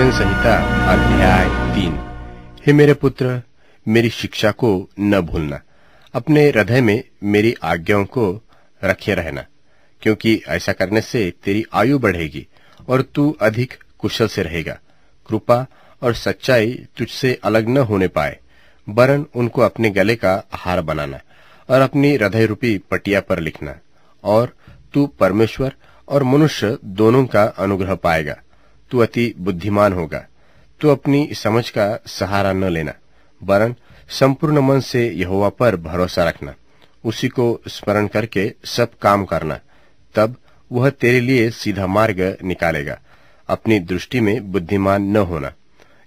भजन संहिता अध्याय तीन हे मेरे पुत्र मेरी शिक्षा को न भूलना अपने हृदय में मेरी आज्ञाओं को रखे रहना क्योंकि ऐसा करने से तेरी आयु बढ़ेगी और तू अधिक कुशल से रहेगा कृपा और सच्चाई तुझसे अलग न होने पाए बरन उनको अपने गले का हार बनाना और अपनी हृदय रूपी पटिया पर लिखना और तू परमेश्वर और मनुष्य दोनों का अनुग्रह पाएगा तू अति बुद्धिमान होगा तू अपनी समझ का सहारा न लेना वरन संपूर्ण मन से यहोवा पर भरोसा रखना उसी को स्मरण करके सब काम करना तब वह तेरे लिए सीधा मार्ग निकालेगा अपनी दृष्टि में बुद्धिमान न होना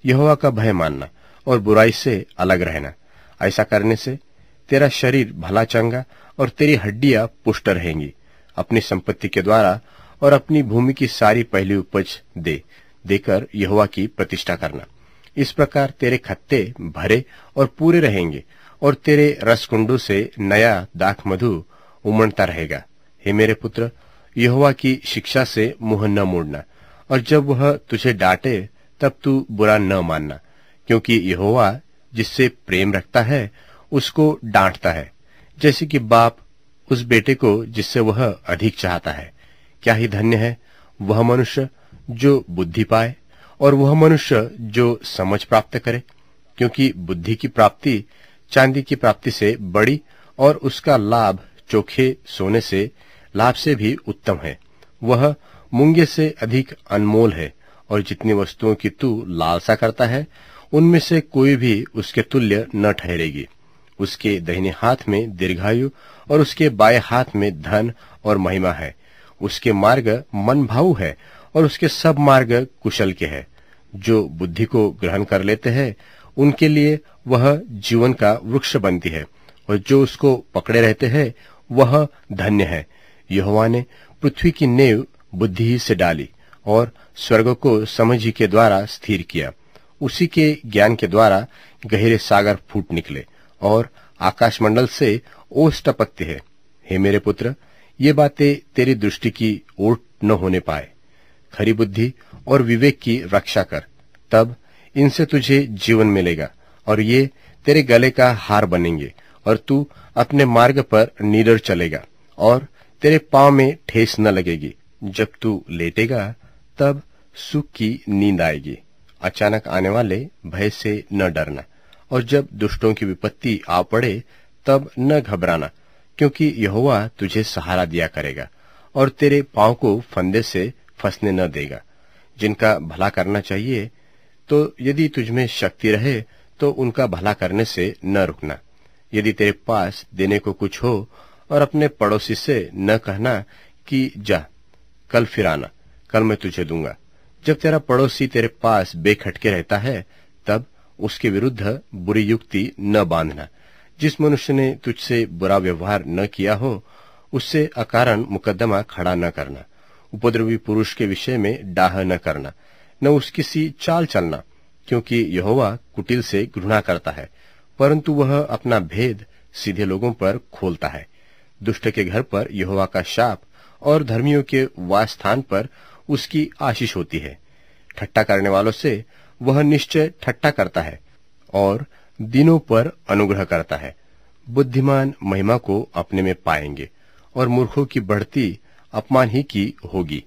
यहोवा का भय मानना और बुराई से अलग रहना ऐसा करने से तेरा शरीर भला चंगा और तेरी हड्डियां पुष्ट रहेंगी अपनी संपत्ति के द्वारा और अपनी भूमि की सारी पहली उपज दे देकर यहुआ की प्रतिष्ठा करना इस प्रकार तेरे खत्ते भरे और पूरे रहेंगे और तेरे रसकुंडों से नया दाख मधु उमड़ता रहेगा हे मेरे पुत्र यहुआ की शिक्षा से मुंह न मोड़ना और जब वह तुझे डांटे तब तू बुरा न मानना क्योंकि यहुआ जिससे प्रेम रखता है उसको डांटता है जैसे कि बाप उस बेटे को जिससे वह अधिक चाहता है क्या ही धन्य है वह मनुष्य जो बुद्धि पाए और वह मनुष्य जो समझ प्राप्त करे क्योंकि बुद्धि की प्राप्ति चांदी की प्राप्ति से बड़ी और उसका लाभ चोखे सोने से लाभ से भी उत्तम है वह मुंगे से अधिक अनमोल है और जितनी वस्तुओं की तू लालसा करता है उनमें से कोई भी उसके तुल्य न ठहरेगी उसके दहिने हाथ में दीर्घायु और उसके बाएं हाथ में धन और महिमा है उसके मार्ग मन भाव है और उसके सब मार्ग कुशल के हैं जो बुद्धि को ग्रहण कर लेते हैं उनके लिए वह जीवन का वृक्ष बनती है और जो उसको पकड़े रहते हैं वह धन्य है यहोवा ने पृथ्वी की नेव बुद्धि ही से डाली और स्वर्ग को समझ के द्वारा स्थिर किया उसी के ज्ञान के द्वारा गहरे सागर फूट निकले और आकाशमंडल से ओस टपकते हैं हे मेरे पुत्र ये बातें तेरी दृष्टि की ओट न होने पाए खरी बुद्धि और विवेक की रक्षा कर तब इनसे तुझे जीवन मिलेगा और ये तेरे गले का हार बनेंगे और तू अपने मार्ग पर नीडर चलेगा और तेरे पांव में ठेस न लगेगी जब तू लेटेगा तब सुख की नींद आएगी अचानक आने वाले भय से न डरना और जब दुष्टों की विपत्ति आ पड़े तब न घबराना क्योंकि यहोवा तुझे सहारा दिया करेगा और तेरे पांव को फंदे से फंसने न देगा जिनका भला करना चाहिए तो यदि तुझमें शक्ति रहे तो उनका भला करने से न रुकना यदि तेरे पास देने को कुछ हो और अपने पड़ोसी से न कहना कि जा कल फिर आना कल मैं तुझे दूंगा जब तेरा पड़ोसी तेरे पास बेखटके रहता है तब उसके विरुद्ध बुरी युक्ति न बांधना जिस मनुष्य ने तुझसे बुरा व्यवहार न किया हो उससे अकारण मुकदमा खड़ा न करना उपद्रवी पुरुष के विषय में डाह न करना न उसकी सी चाल चलना क्योंकि यहोवा कुटिल से घृणा करता है परंतु वह अपना भेद सीधे लोगों पर खोलता है दुष्ट के घर पर यहोवा का शाप और धर्मियों के वास स्थान पर उसकी आशीष होती है ठट्टा करने वालों से वह निश्चय ठट्टा करता है और दिनों पर अनुग्रह करता है बुद्धिमान महिमा को अपने में पाएंगे और मूर्खों की बढ़ती अपमान ही की होगी